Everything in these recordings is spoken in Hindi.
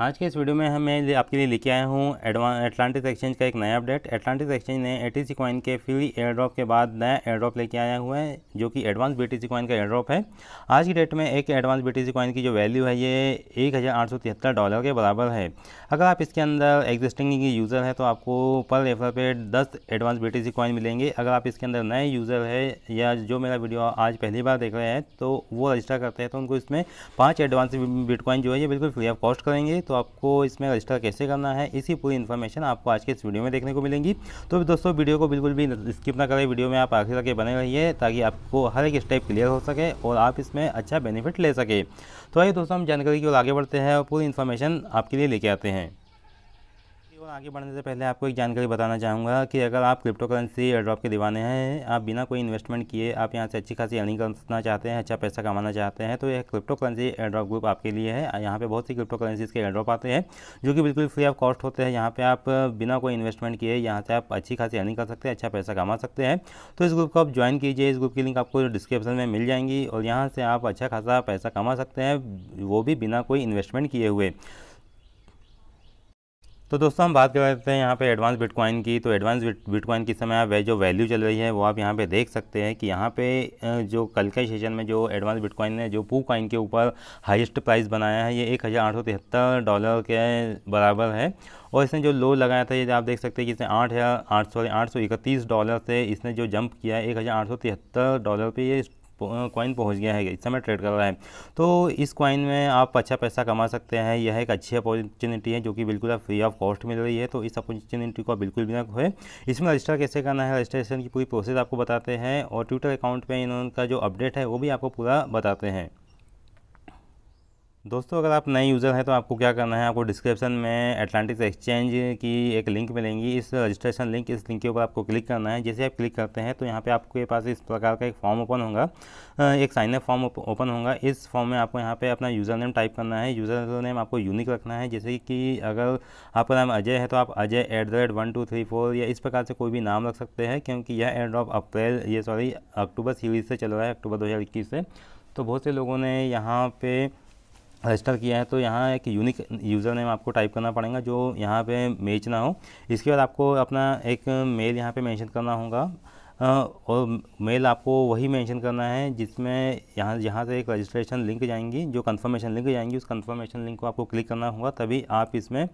आज के इस वीडियो में मैं आपके लिए लेके आया हूँ एटलांटिक एक्सचेंज का एक नया अपडेट एटलांटिक एक्सचेंज ने ए टी कॉइन के फ्री एयर ड्रॉप के बाद नया एयर ड्रॉप लेके आया हुआ है जो कि एडवांस बी टी कॉइन का एयर ड्रॉप है आज की डेट में एक एडवांस बी टी कॉइन की जो वैल्यू है ये एक डॉलर के बराबर है अगर आप इसके अंदर एग्जिस्टिंग यूज़र है तो आपको पर रेफर पे दस एडवांस बी टी कॉइन मिलेंगे अगर आप इसके अंदर नए यूज़र है या जो मेरा वीडियो आज पहली बार देख रहे हैं तो वो रजिस्टर करते हैं तो उनको इसमें पाँच एडवांस बिटकॉइन जो है ये बिल्कुल फ्री ऑफ कॉस्ट करेंगे तो आपको इसमें रजिस्टर कैसे करना है इसी पूरी इन्फॉर्मेशन आपको आज के इस वीडियो में देखने को मिलेंगी तो दोस्तों वीडियो को बिल्कुल भी स्किप ना करें वीडियो में आप आखिर तक बने रहिए ताकि आपको हर एक स्टेप क्लियर हो सके और आप इसमें अच्छा बेनिफिट ले सके तो आइए दोस्तों हम जानकारी की ओर आगे बढ़ते हैं और पूरी इन्फॉर्मेशन आपके लिए लेके आते हैं और आगे बढ़ने से पहले आपको एक जानकारी बताना चाहूँगा कि अगर आप क्रिप्टो करेंसी एयरड्रॉप के दीवाने हैं आप बिना कोई इन्वेस्टमेंट किए आप यहाँ से अच्छी खासी अर्निंग करना चाहते हैं अच्छा पैसा कमाना चाहते हैं तो यह क्रिप्टो करेंसी एयरड्रॉप ग्रुप आपके लिए है यहाँ पर बहुत सी क्रिप्टो करेंसीज के एयरड्रॉप आते हैं जो कि बिल्कुल फ्री ऑफ कॉस्ट होते हैं यहाँ पर आप बिना कोई इन्वेस्टमेंट किए यहाँ से आप अच्छी खासी अर्निंग कर सकते हैं अच्छा पैसा कमा सकते हैं तो इस ग्रुप को आप ज्वाइन कीजिए इस ग्रुप की लिंक आपको डिस्क्रिप्शन में मिल जाएंगी और यहाँ से आप अच्छा खासा पैसा कमा सकते हैं वो भी बिना कोई इन्वेस्टमेंट किए हुए तो दोस्तों हम बात करते हैं यहाँ पे एडवांस बिटकॉइन की तो एडवांस बिटकॉइन की समय आप जो वैल्यू चल रही है वो आप यहाँ पे देख सकते हैं कि यहाँ पे जो कल के सेशन में जो एडवांस बिटकॉइन ने जो पू कॉइन के ऊपर हाईएस्ट प्राइस बनाया है ये एक डॉलर के बराबर है और इसने जो लो लगाया था ये आप देख सकते हैं कि इसने आठ हज़ार आठ सौ आठ सौ इकतीस डॉलर से इसने जो जंप किया है एक हज़ार आठ सौ तिहत्तर डॉलर पे ये कॉइन पहुंच गया है इस समय ट्रेड कर रहा है तो इस कॉइन में आप अच्छा पैसा कमा सकते हैं यह एक अच्छी अपॉर्चुनिटी है जो कि बिल्कुल आप फ्री ऑफ कॉस्ट मिल रही है तो इस अपॉर्चुनिटी को बिल्कुल बिना खोए इसमें रजिस्टर कैसे करना है रजिस्ट्रेशन की पूरी प्रोसेस आपको बताते हैं और ट्विटर अकाउंट पर का जो अपडेट है वो भी आपको पूरा बताते हैं दोस्तों अगर आप नए यूज़र हैं तो आपको क्या करना है आपको डिस्क्रिप्शन में एटलांटिक एक्सचेंज की एक लिंक मिलेंगी इस रजिस्ट्रेशन लिंक इस लिंक के ऊपर आपको क्लिक करना है जैसे आप क्लिक करते हैं तो यहाँ पे आपके पास इस प्रकार का एक फॉर्म ओपन होगा एक साइनअप फॉर्म ओपन होगा इस फॉर्म में आपको यहाँ पे अपना यूज़र नेम टाइप करना है यूज़र नेम आपको यूनिक रखना है जैसे कि अगर आपका नाम अजय है तो आप Ajay at the rate one two three four या इस प्रकार से कोई भी नाम रख सकते हैं क्योंकि यह एंड ऑफ अप्रैल ये सॉरी अक्टूबर सीरीज से चल रहा है अक्टूबर दो से तो बहुत से लोगों ने यहाँ पर रजिस्टर किया है तो यहाँ एक यूनिक यूज़र नेम आपको टाइप करना पड़ेगा जो यहाँ पे मैच ना हो इसके बाद आपको अपना एक मेल यहाँ पे मेंशन करना होगा हाँ, और मेल आपको वही मेंशन करना है जिसमें यहाँ यहाँ से एक रजिस्ट्रेशन लिंक जाएंगी जो कंफर्मेशन लिंक जाएंगी उस कंफर्मेशन लिंक को आपको क्लिक करना होगा तभी आप इसमें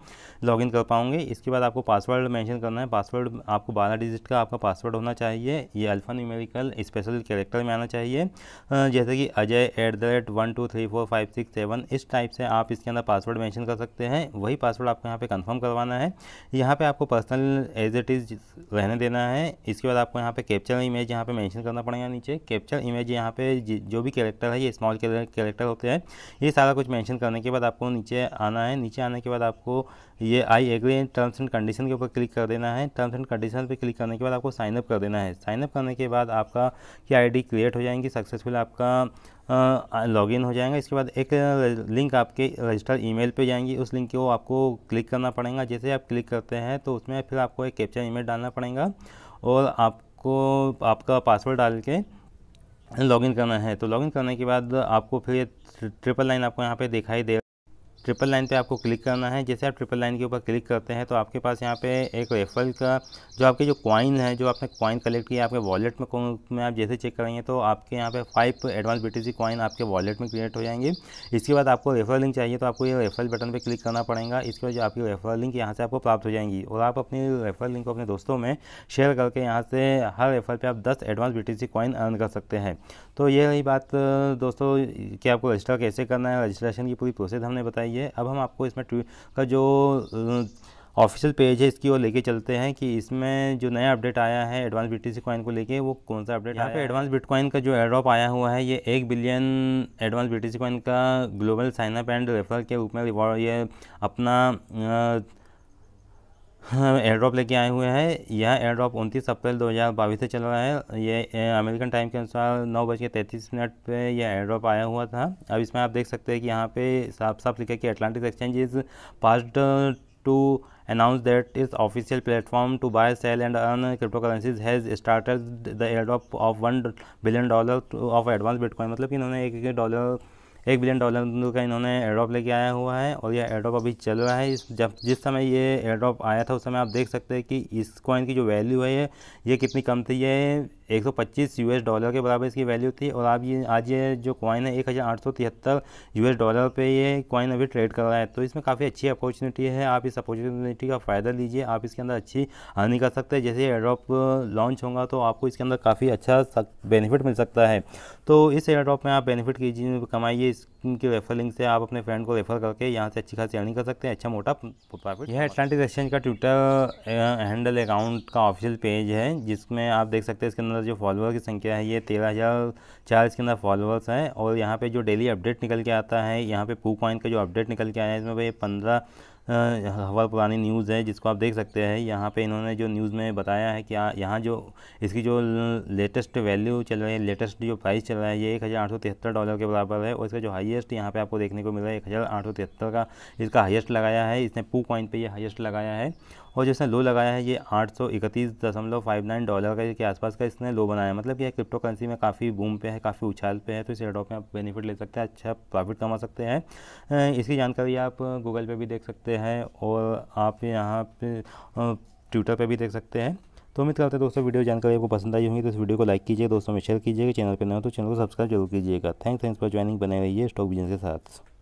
लॉगिन कर पाओगे इसके बाद आपको पासवर्ड मेंशन करना है पासवर्ड आपको बारह डिजिट का आपका पासवर्ड होना चाहिए ये अल्फ़ा न्यूमेरिकल स्पेशल कैरेक्टर में आना चाहिए जैसे कि Ajay at the rate one two three four five six seven इस टाइप से आप इसके अंदर पासवर्ड मैंशन कर सकते हैं वही पासवर्ड आपको यहाँ पर कन्फर्म करवाना है यहाँ पर आपको पर्सनल एज इट इज़ रहने देना है इसके बाद आपको यहाँ पर कैप्चर इमेज यहाँ पे मेंशन करना पड़ेगा नीचे कैप्चर इमेज यहाँ पे जो भी कैरेक्टर है ये स्मॉल कैरेक्टर होते हैं ये सारा कुछ मेंशन करने के बाद आपको नीचे आना है नीचे आने के बाद आपको ये I agree in terms and condition के ऊपर क्लिक कर देना है टर्म्स एंड कंडीशन पर क्लिक करने के बाद आपको साइनअप कर देना है साइनअप करने के बाद आपका की आई क्रिएट हो जाएंगी सक्सेसफुल आपका लॉगिन हो जाएगा इसके बाद एक लिंक आपके रजिस्टर ईमेल पे जाएंगी उस लिंक को आपको क्लिक करना पड़ेगा जैसे आप क्लिक करते हैं तो उसमें फिर आपको एक कैप्चर ईमेल डालना पड़ेगा और आप आपको आपका पासवर्ड डाल के लॉगिन करना है तो लॉगिन करने के बाद आपको फिर ट्रिपल लाइन आपको यहाँ पे दिखाई दे ट्रिपल लाइन पे आपको क्लिक करना है जैसे आप ट्रिपल लाइन के ऊपर क्लिक करते हैं तो आपके पास यहाँ पे एक रेफरल का जो आपके जो कॉइन है जो आपने कॉइन कलेक्ट किया आपके वॉलेट में में आप जैसे चेक करेंगे तो आपके यहाँ पे five advance B T coin आपके वॉलेट में क्रिएट हो जाएंगे इसके बाद आपको रेफरल लिंक चाहिए तो आपको ये रेफरल बटन पर क्लिक करना पड़ेगा इसके बाद जो आपकी रेफरल लिंक यहाँ से आपको प्राप्त हो जाएंगी और आप अपनी रेफरल लिंक को अपने दोस्तों में शेयर करके यहाँ से हर रेफरल पर आप दस एडवांस बी कॉइन अर्न कर सकते हैं तो ये रही बात दोस्तों कि आपको रजिस्टर कैसे करना है रजिस्ट्रेशन की पूरी प्रोसेस हमने बताई है अब हम आपको इसमें का जो ऑफिशियल पेज है इसकी ओर लेके चलते हैं कि इसमें जो नया अपडेट आया है एडवांस बीटीसी कॉइन को लेके वो कौन सा अपडेट यहाँ पे एडवांस बिटकॉइन का जो एड्रॉप आया हुआ है ये एक बिलियन एडवांस बीटीसी कॉइन का ग्लोबल साइनअप एंड रेफरल के रूप में ये अपना आ, एयर हाँ, ड्रॉप लेके आए हुए हैं यह एयर ड्रॉप उनतीस अप्रैल बाईस से चल रहा है ये अमेरिकन टाइम के अनुसार नौ बज के तैंतीस मिनट पे यह एयर ड्रॉप आया हुआ था अब इसमें आप देख सकते हैं कि यहाँ पे साफ साफ लिखा कि Atlantic exchange is pass to announce is official platform to buy sell and earn cryptocurrencies has started the airdrop of one billion dollar of advance bitcoin मतलब कि इन्होंने एक एक डॉलर एक बिलियन डॉलर का इन्होंने एयरड्रॉप लेके आया हुआ है और यह एड्रॉप अभी चल रहा है जब जिस समय ये एयरड्रॉप आया था उस समय आप देख सकते हैं कि इस कॉइन की जो वैल्यू है ये कितनी कम थी ये 125 यूएस डॉलर के बराबर इसकी वैल्यू थी और आप ये आज ये जो कॉइन है एक हज़ार आठ सौ तिहत्तर यूएस डॉलर पे ये कॉइन अभी ट्रेड कर रहा है तो इसमें काफ़ी अच्छी अपॉर्चुनिटी है आप इस अपॉर्चुनिटी का फ़ायदा लीजिए आप इसके अंदर अच्छी हानि कर सकते हैं जैसे एयरड्रॉप लॉन्च होगा तो आपको इसके अंदर काफ़ी अच्छा बेनिफिट मिल सकता है तो इस एयरड्रॉप में आप बेनिफिट कीजिए कमाइए is के रेफर लिंक से आप अपने फ्रेंड को रेफर करके यहाँ से अच्छी खासी अर्निंग कर सकते हैं अच्छा मोटा प्रॉफिट यह अटलांटिक एक्सचेंज का ट्विटर हैंडल अकाउंट का ऑफिशियल पेज है जिसमें आप देख सकते हैं इसके अंदर जो फॉलोअर की संख्या है ये तेरह हज़ार चार इसके अंदर फॉलोअर्स हैं और यहाँ पे जो डेली अपडेट निकल के आता है यहाँ पे पू पॉइंट का जो अपडेट निकल के आया है इसमें भाई पंद्रह हवा पुरानी न्यूज़ है जिसको आप देख सकते हैं यहाँ पे इन्होंने जो न्यूज़ में बताया है कि यहाँ जो इसकी जो लेटेस्ट वैल्यू चल रही है लेटेस्ट जो प्राइस चल रहा है ये एक हज़ार आठ सौ तिहत्तर डॉलर के बराबर है और इसका जो हाई हाईएस्ट यहाँ पे आपको देखने को मिला है एक हज़ार आठ सौ तिहत्तर का इसका हाईएस्ट लगाया है इसने पू पॉइंट पे ये हाईएस्ट लगाया है और जिसने लो लगाया है ये आठ सौ इकतीस दशमलव फाइव नाइन डॉलर का के आसपास का इसने लो बनाया है मतलब कि क्रिप्टो करेंसी में काफ़ी बूम पे है काफ़ी उछाल पे है तो इस एडॉप में आप बेनिफिट ले सकते हैं अच्छा प्रॉफिट कमा सकते हैं इसकी जानकारी आप गूगल पे भी देख सकते हैं और आप यहाँ पे ट्विटर पर भी देख सकते हैं तो उम्मीद करते हैं दोस्तों वीडियो जानकारी आपको पसंद आई होगी तो इस वीडियो को लाइक कीजिए दोस्तों में शेयर कीजिएगा चैनल पर ना हो तो चैनल को सब्सक्राइब जरूर कीजिएगा थैंक थैंक्स फॉर ज्वाइनिंग बने रहिए स्टॉक बिजनेस के साथ